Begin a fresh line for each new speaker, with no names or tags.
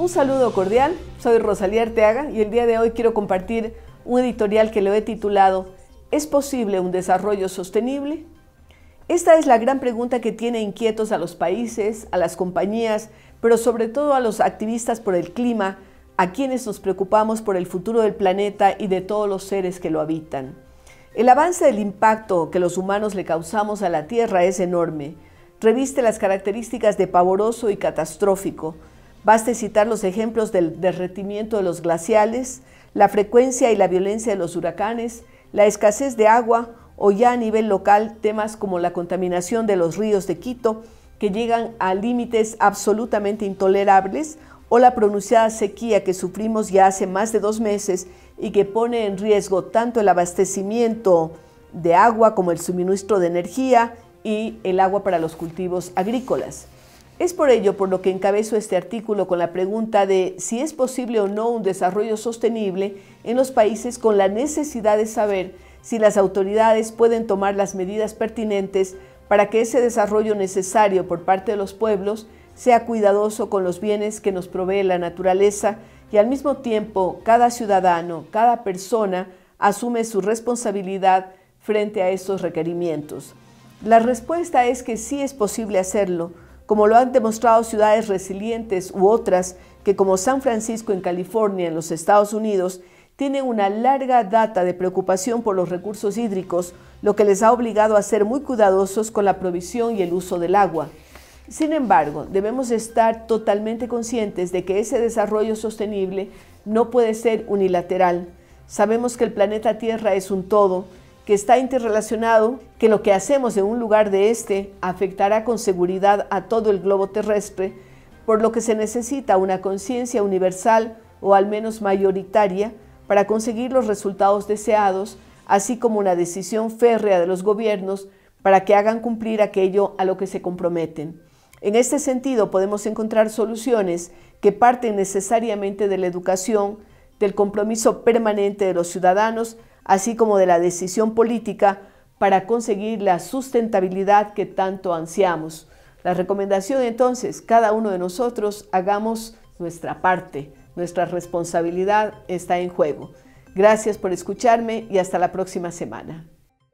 Un saludo cordial, soy Rosalía Arteaga y el día de hoy quiero compartir un editorial que lo he titulado ¿Es posible un desarrollo sostenible? Esta es la gran pregunta que tiene inquietos a los países, a las compañías, pero sobre todo a los activistas por el clima, a quienes nos preocupamos por el futuro del planeta y de todos los seres que lo habitan. El avance del impacto que los humanos le causamos a la Tierra es enorme. Reviste las características de pavoroso y catastrófico, Baste citar los ejemplos del derretimiento de los glaciales, la frecuencia y la violencia de los huracanes, la escasez de agua o ya a nivel local temas como la contaminación de los ríos de Quito, que llegan a límites absolutamente intolerables, o la pronunciada sequía que sufrimos ya hace más de dos meses y que pone en riesgo tanto el abastecimiento de agua como el suministro de energía y el agua para los cultivos agrícolas. Es por ello por lo que encabezo este artículo con la pregunta de si es posible o no un desarrollo sostenible en los países con la necesidad de saber si las autoridades pueden tomar las medidas pertinentes para que ese desarrollo necesario por parte de los pueblos sea cuidadoso con los bienes que nos provee la naturaleza y al mismo tiempo cada ciudadano, cada persona asume su responsabilidad frente a estos requerimientos. La respuesta es que sí es posible hacerlo, como lo han demostrado ciudades resilientes u otras que como San Francisco en California, en los Estados Unidos, tienen una larga data de preocupación por los recursos hídricos, lo que les ha obligado a ser muy cuidadosos con la provisión y el uso del agua. Sin embargo, debemos estar totalmente conscientes de que ese desarrollo sostenible no puede ser unilateral. Sabemos que el planeta Tierra es un todo que está interrelacionado, que lo que hacemos en un lugar de este afectará con seguridad a todo el globo terrestre, por lo que se necesita una conciencia universal o al menos mayoritaria para conseguir los resultados deseados, así como una decisión férrea de los gobiernos para que hagan cumplir aquello a lo que se comprometen. En este sentido, podemos encontrar soluciones que parten necesariamente de la educación, del compromiso permanente de los ciudadanos así como de la decisión política para conseguir la sustentabilidad que tanto ansiamos. La recomendación entonces, cada uno de nosotros hagamos nuestra parte, nuestra responsabilidad está en juego. Gracias por escucharme y hasta la próxima semana.